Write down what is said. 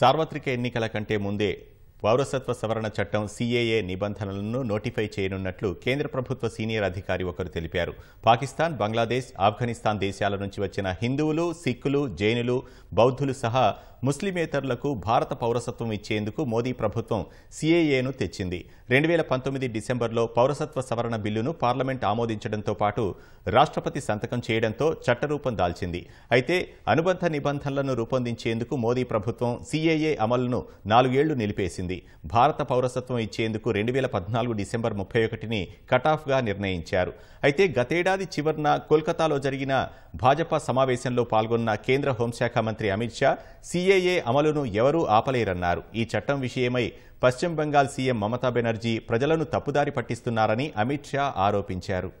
సార్వత్రిక ఎన్నికల కంటే ముందే పౌరసత్వ సవరణ చట్టం సీఏఏ నిబంధనలను నోటిఫై చేయనున్నట్లు కేంద్ర ప్రభుత్వ సీనియర్ అధికారి ఒకరు తెలిపారు పాకిస్తాన్ బంగ్లాదేశ్ ఆఫ్ఘనిస్తాన్ దేశాల నుంచి వచ్చిన హిందువులు సిక్కులు జైనులు బౌద్ధులు సహా ముస్లిమేతరులకు భారత పౌరసత్వం ఇచ్చేందుకు మోదీ ప్రభుత్వం సీఏఏను తెచ్చింది రెండు వేల పంతొమ్మిది డిసెంబర్లో పౌరసత్వ సవరణ బిల్లును పార్లమెంట్ ఆమోదించడంతో పాటు రాష్ట్రపతి సంతకం చేయడంతో చట్టరూపం దాల్చింది అయితే అనుబంధ నిబంధనలను రూపొందించేందుకు మోదీ ప్రభుత్వం సిఏఏ అమలును నాలుగేళ్లు నిలిపేసింది భారత పౌరసత్వం ఇచ్చేందుకు రెండు పద్నాలుగు డిసెంబర్ ముప్పై ఒకటిని కటాఫ్గా నిర్ణయించారు అయితే గతేడాది చివరిన కోల్కతాలో జరిగిన భాజపా సమావేశంలో పాల్గొన్న కేంద్ర హోంశాఖ మంత్రి అమిత్ షా సిఏ సీఏఏ అమలును ఎవరూ ఆపలేరన్నారు ఈ చట్టం విషయమై పశ్చిమ బెంగాల్ సీఎం మమతా బెనర్జీ ప్రజలను తప్పుదారి పట్టిస్తున్నారని అమిత్ షా ఆరోపించారు